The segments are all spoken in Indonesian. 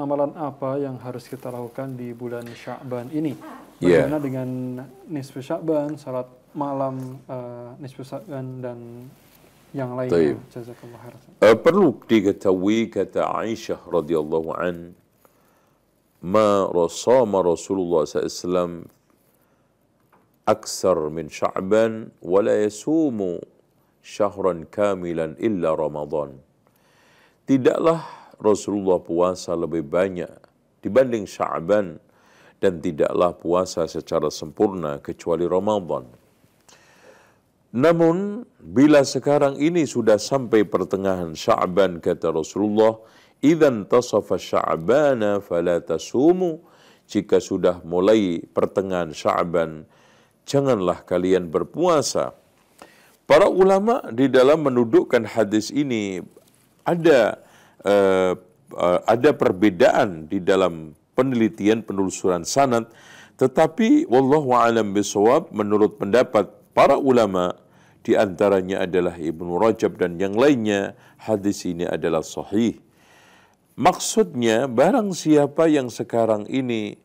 amalan apa yang harus kita lakukan di bulan Sya'ban ini? Ah. Bagaimana yeah. dengan nisfu Sya'ban, salat malam, uh, eh, nisfu Sya'ban dan yang lainnya? Jazakallah uh, eh, Perlu diketahui kata Aisyah radhiyallahu an, ma rasama Rasulullah SAW أكثر من شعبا ولا يسوم شهرا كاملا إلا رمضان tidaklah Rasulullah puasa lebih banyak dibanding Sya'ban dan tidaklah puasa secara sempurna kecuali Ramadan. Namun bila sekarang ini sudah sampai pertengahan Sya'ban kata Rasulullah, "Idzan tasafa Sya'bana fala tasumu." Jika sudah mulai pertengahan Sya'ban, janganlah kalian berpuasa. Para ulama di dalam menudukkan hadis ini ada Eh, eh, ada perbedaan di dalam penelitian penelusuran sanad tetapi wallahu alam bisawab menurut pendapat para ulama di antaranya adalah Ibnu Rajab dan yang lainnya hadis ini adalah sahih. Maksudnya barang siapa yang sekarang ini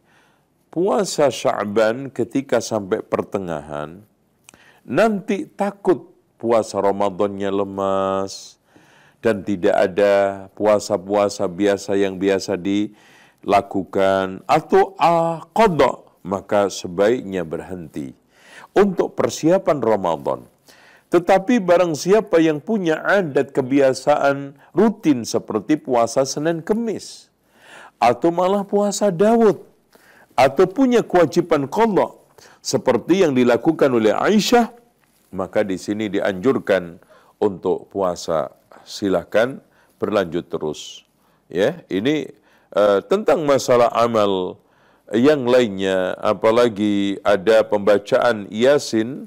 puasa Sya'ban ketika sampai pertengahan nanti takut puasa Ramadannya lemas, dan tidak ada puasa-puasa biasa yang biasa dilakukan atau akodok maka sebaiknya berhenti untuk persiapan Ramadan. Tetapi barang siapa yang punya adat kebiasaan rutin seperti puasa Senin Kemis atau malah puasa Daud atau punya kewajiban qadha seperti yang dilakukan oleh Aisyah maka di sini dianjurkan untuk puasa silahkan berlanjut terus. Ya, ini uh, tentang masalah amal yang lainnya, apalagi ada pembacaan Yasin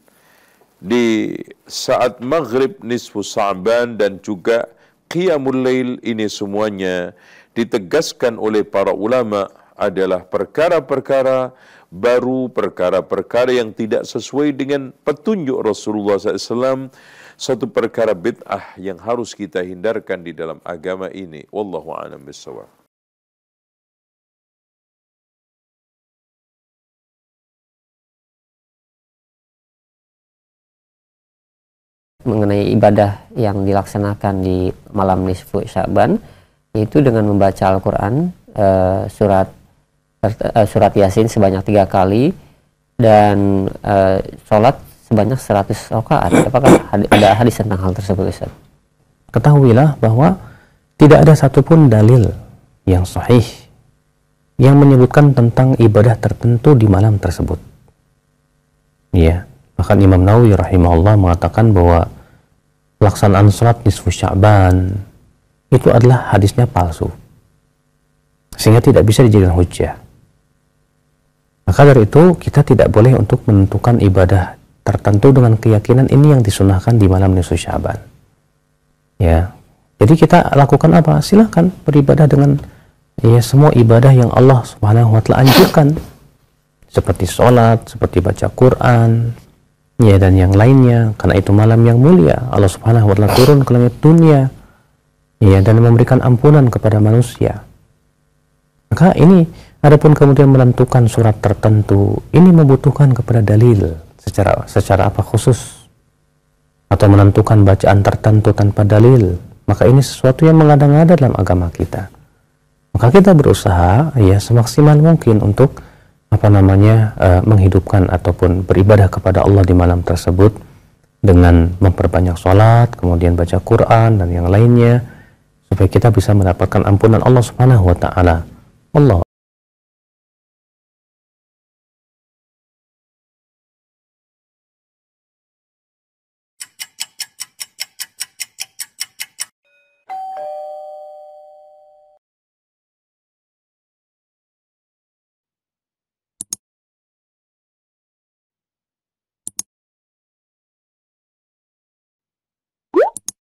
di saat maghrib nisfu Sa'ban dan juga Qiyamul Lail ini semuanya ditegaskan oleh para ulama adalah perkara-perkara baru, perkara-perkara yang tidak sesuai dengan petunjuk Rasulullah SAW, satu perkara bid'ah yang harus kita hindarkan di dalam agama ini. Wallahu a'lam bishawab. mengenai ibadah yang dilaksanakan di malam nisfu Syaban yaitu dengan membaca Al-Qur'an eh, surat Eh, surat yasin sebanyak tiga kali dan uh, sholat sebanyak seratus rakaat. Apakah ada hadis tentang hal tersebut Ustaz? Ketahuilah bahwa tidak ada satupun dalil yang sahih yang menyebutkan tentang ibadah tertentu di malam tersebut. Ya, bahkan Imam Nawawi rahimahullah mengatakan bahwa pelaksanaan sholat nisfu Sya'ban itu adalah hadisnya palsu. Sehingga tidak bisa dijadikan hujah. Maka dari itu kita tidak boleh untuk menentukan ibadah tertentu dengan keyakinan ini yang disunahkan di malam nisfu Syaban. Ya. Jadi kita lakukan apa? Silahkan beribadah dengan ya semua ibadah yang Allah Subhanahu wa taala anjurkan seperti sholat, seperti baca Quran, ya dan yang lainnya karena itu malam yang mulia Allah Subhanahu wa taala turun ke langit dunia ya dan memberikan ampunan kepada manusia. Maka ini Adapun kemudian menentukan surat tertentu, ini membutuhkan kepada dalil secara secara apa khusus atau menentukan bacaan tertentu tanpa dalil, maka ini sesuatu yang mengada-ngada dalam agama kita. Maka kita berusaha ya semaksimal mungkin untuk apa namanya uh, menghidupkan ataupun beribadah kepada Allah di malam tersebut dengan memperbanyak sholat, kemudian baca Quran dan yang lainnya supaya kita bisa mendapatkan ampunan Allah Subhanahu wa taala. Allah